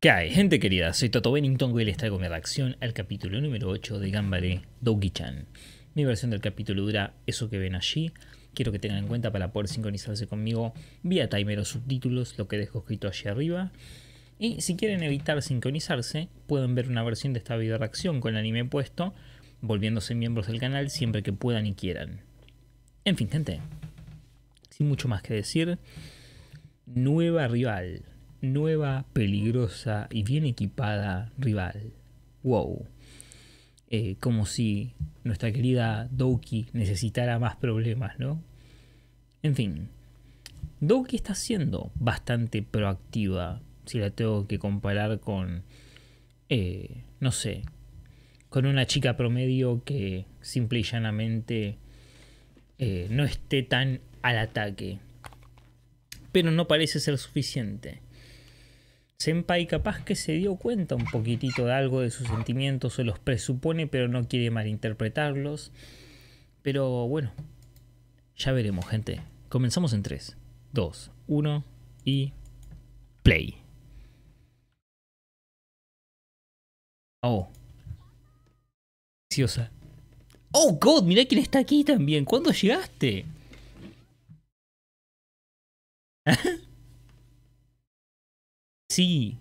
¿Qué hay, gente querida? Soy Toto Bennington y les traigo mi reacción al capítulo número 8 de Gambare Dougi-chan. Mi versión del capítulo dura eso que ven allí. Quiero que tengan en cuenta para poder sincronizarse conmigo vía timer o subtítulos, lo que dejo escrito allí arriba. Y si quieren evitar sincronizarse, pueden ver una versión de esta video reacción con el anime puesto, volviéndose miembros del canal siempre que puedan y quieran. En fin, gente, sin mucho más que decir, nueva rival nueva, peligrosa y bien equipada rival. ¡Wow! Eh, como si nuestra querida Doki necesitara más problemas, ¿no? En fin, Doki está siendo bastante proactiva, si la tengo que comparar con, eh, no sé, con una chica promedio que simple y llanamente eh, no esté tan al ataque. Pero no parece ser suficiente. Senpai capaz que se dio cuenta un poquitito de algo de sus sentimientos o los presupone pero no quiere malinterpretarlos. Pero bueno, ya veremos gente. Comenzamos en 3, 2, 1 y play. Oh. Preciosa. Oh, God, mira quién está aquí también. ¿Cuándo llegaste? Sí.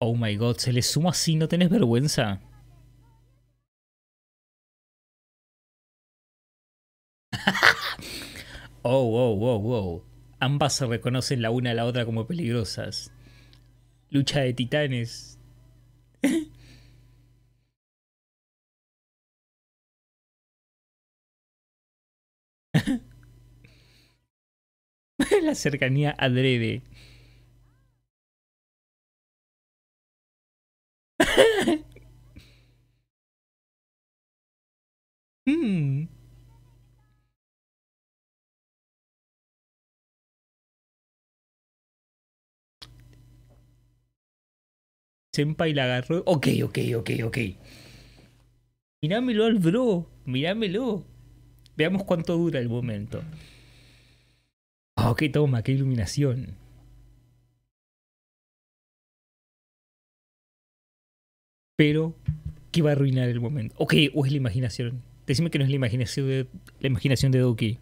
Oh my god, se le suma así, ¿no tenés vergüenza? oh, wow, wow, wow. Ambas se reconocen la una a la otra como peligrosas. Lucha de titanes. la cercanía adrede. mm. Senpai la agarró. Ok, ok, ok, ok. Mirámelo al bro. Mirámelo. Veamos cuánto dura el momento. ¡Oh, qué toma, qué iluminación! Pero, ¿qué va a arruinar el momento? Ok, o es la imaginación. Decime que no es la imaginación de, la imaginación de Doki.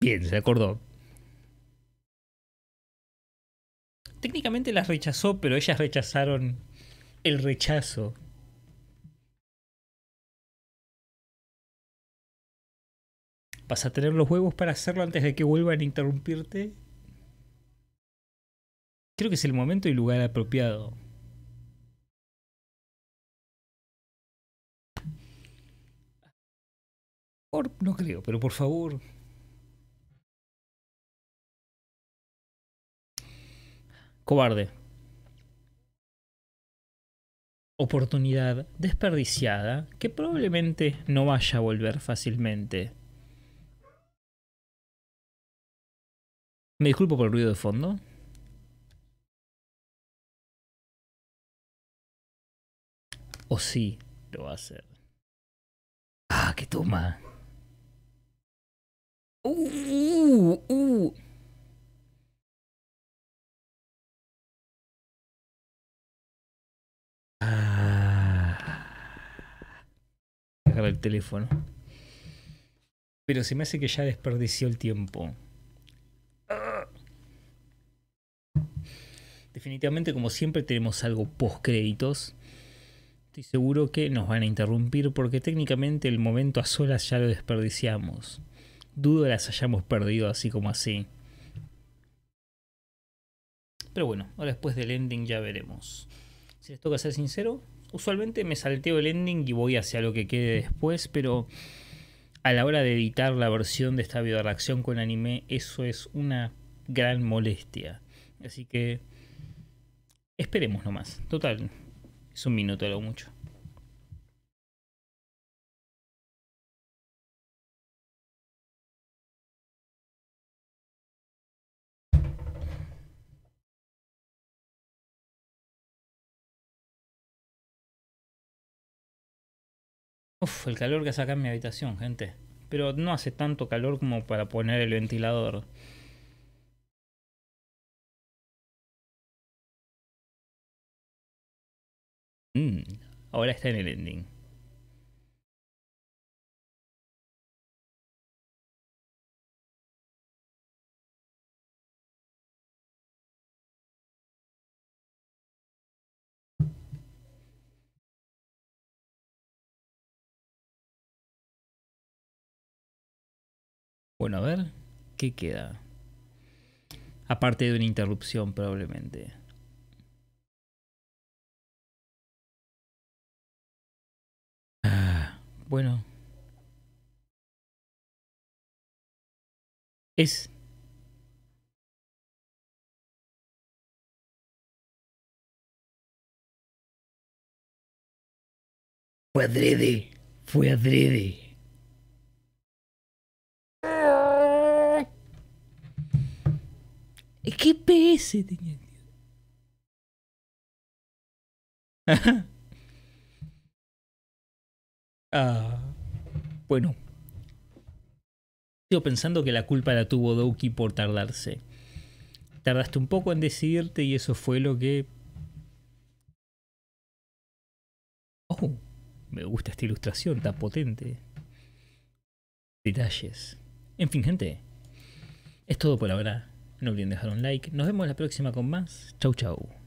Bien, se acordó. técnicamente las rechazó, pero ellas rechazaron el rechazo. ¿Vas a tener los huevos para hacerlo antes de que vuelvan a interrumpirte? Creo que es el momento y lugar apropiado. Por no creo, pero por favor, cobarde. Oportunidad desperdiciada que probablemente no vaya a volver fácilmente. Me disculpo por el ruido de fondo. O sí, lo va a hacer. Ah, qué toma. Uh, uh, uh. el teléfono. Pero se me hace que ya desperdició el tiempo. Definitivamente, como siempre, tenemos algo post créditos. Estoy seguro que nos van a interrumpir porque técnicamente el momento a solas ya lo desperdiciamos. Dudo las hayamos perdido así como así. Pero bueno, ahora después del ending ya veremos. Si les toca ser sincero, usualmente me salteo el ending y voy hacia lo que quede después, pero a la hora de editar la versión de esta reacción con anime, eso es una gran molestia. Así que esperemos nomás. Total, es un minuto lo mucho. Uf, el calor que hace acá en mi habitación, gente. Pero no hace tanto calor como para poner el ventilador. Mm. ahora está en el ending. Bueno, a ver, ¿qué queda? Aparte de una interrupción probablemente. Ah, bueno. Es... Fue adrede, fue adrede. ese tenía ah, bueno. Sigo pensando que la culpa la tuvo Doki por tardarse. Tardaste un poco en decidirte y eso fue lo que... Oh, me gusta esta ilustración tan potente. Detalles. En fin, gente. Es todo por ahora. No olviden dejar un like. Nos vemos la próxima con más. Chau, chau.